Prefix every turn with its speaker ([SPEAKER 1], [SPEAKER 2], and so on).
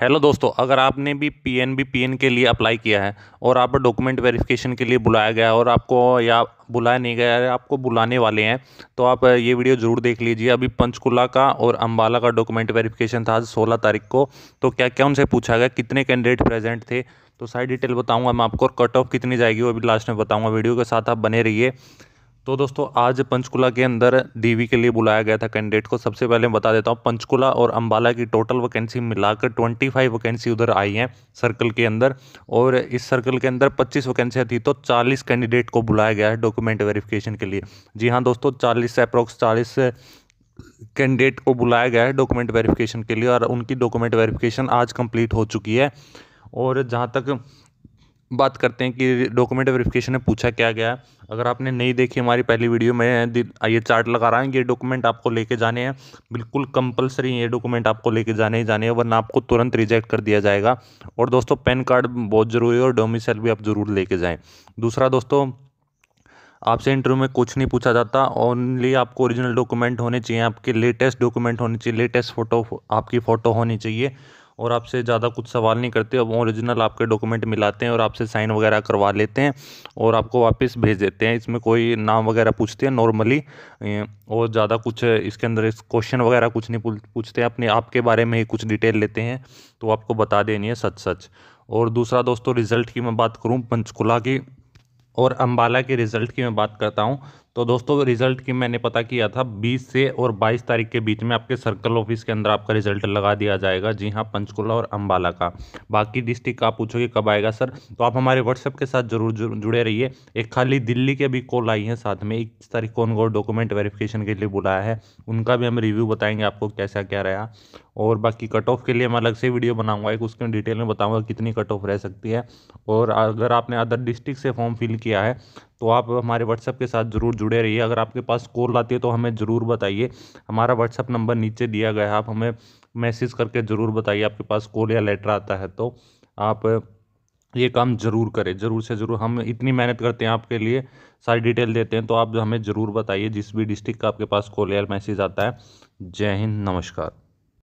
[SPEAKER 1] hello दोस्तों अगर आपने भी P N B P N के लिए अप्लाई किया है और आप डॉक्यूमेंट वेरिफिकेशन के लिए बुलाया गया है और आपको या बुलाया नहीं गया है आपको बुलाने वाले हैं तो आप ये वीडियो ज़रूर देख लीजिए अभी पंचकुला का और अम्बाला का डॉक्यूमेंट वेरिफिकेशन था आज सोलह तारीख को तो क्या क्या उनसे पूछा गया कितने कैंडिडेट प्रेजेंट थे तो सारी डिटेल बताऊँगा मैं आपको कट ऑफ कितनी जाएगी वो अभी लास्ट में बताऊँगा वीडियो के साथ आप बने रहिए तो दोस्तों आज पंचकुला के अंदर डीवी के लिए बुलाया गया था कैंडिडेट को सबसे पहले बता देता हूँ पंचकुला और अंबाला की टोटल वैकेंसी मिलाकर 25 वैकेंसी उधर आई हैं सर्कल के अंदर और इस सर्कल के अंदर 25 वैकेंसियाँ थी तो 40 कैंडिडेट को बुलाया गया है डॉक्यूमेंट वेरिफिकेशन के लिए जी हाँ दोस्तों चालीस से अप्रोक्स चालीस कैंडिडेट को बुलाया गया है डॉक्यूमेंट वेरिफिकेशन के लिए और उनकी डॉक्यूमेंट वेरिफिकेशन आज कंप्लीट हो चुकी है और जहाँ तक बात करते हैं कि डॉक्यूमेंट वेरिफिकेशन में पूछा क्या गया है अगर आपने नहीं देखी हमारी पहली वीडियो में ये चार्ट लगा रहा है ये डॉक्यूमेंट आपको लेके जाने हैं बिल्कुल कंपलसरी ये डॉक्यूमेंट आपको लेके जाने ही जाने हैं वरना आपको तुरंत रिजेक्ट कर दिया जाएगा और दोस्तों पैन कार्ड बहुत ज़रूरी है और डोमिसाइल भी आप ज़रूर लेके जाएँ दूसरा दोस्तों आपसे इंटरव्यू में कुछ नहीं पूछा जाता ओनली आपको ओरिजिनल डॉक्यूमेंट होने चाहिए आपके लेटेस्ट डॉक्यूमेंट होने चाहिए लेटेस्ट फ़ोटो आपकी फ़ोटो होनी चाहिए और आपसे ज़्यादा कुछ सवाल नहीं करते अब ओरिजिनल आपके डॉक्यूमेंट मिलाते हैं और आपसे साइन वगैरह करवा लेते हैं और आपको वापस भेज देते हैं इसमें कोई नाम वगैरह पूछते हैं नॉर्मली और ज़्यादा कुछ इसके अंदर इस क्वेश्चन वगैरह कुछ नहीं पूछते अपने आपके बारे में ही कुछ डिटेल लेते हैं तो आपको बता देनी है सच सच और दूसरा दोस्तों रिज़ल्ट की मैं बात करूँ पंचकुला की और अम्बाला के रिज़ल्ट की मैं बात करता हूँ तो दोस्तों रिज़ल्ट की मैंने पता किया था 20 से और 22 तारीख के बीच में आपके सर्कल ऑफिस के अंदर आपका रिज़ल्ट लगा दिया जाएगा जी हाँ पंचकुला और अंबाला का बाकी डिस्ट्रिक्ट आप पूछोगे कब आएगा सर तो आप हमारे व्हाट्सएप के साथ जरूर जुड़े रहिए एक खाली दिल्ली के भी कॉल आई है साथ में इक्कीस तारीख को उनको डॉक्यूमेंट वेरिफिकेशन के लिए बुलाया है उनका भी हम रिव्यू बताएंगे आपको कैसा क्या रहा और बाकी कट ऑफ के लिए मैं अलग से वीडियो बनाऊंगा एक उसके डिटेल में बताऊंगा कितनी कट ऑफ रह सकती है और अगर आपने अदर डिस्ट्रिक्ट से फॉर्म फिल किया है तो आप हमारे व्हाट्सएप के साथ ज़रूर जुड़े रहिए अगर आपके पास कॉल आती है तो हमें ज़रूर बताइए हमारा व्हाट्सअप नंबर नीचे दिया गया है आप हमें मैसेज करके ज़रूर बताइए आपके पास कॉल या लेटर आता है तो आप ये काम ज़रूर करें ज़रूर से ज़रूर हम इतनी मेहनत करते हैं आपके लिए सारी डिटेल देते हैं तो आप हमें ज़रूर बताइए जिस भी डिस्ट्रिक्ट का आपके पास कॉल या मैसेज आता है जय हिंद नमस्कार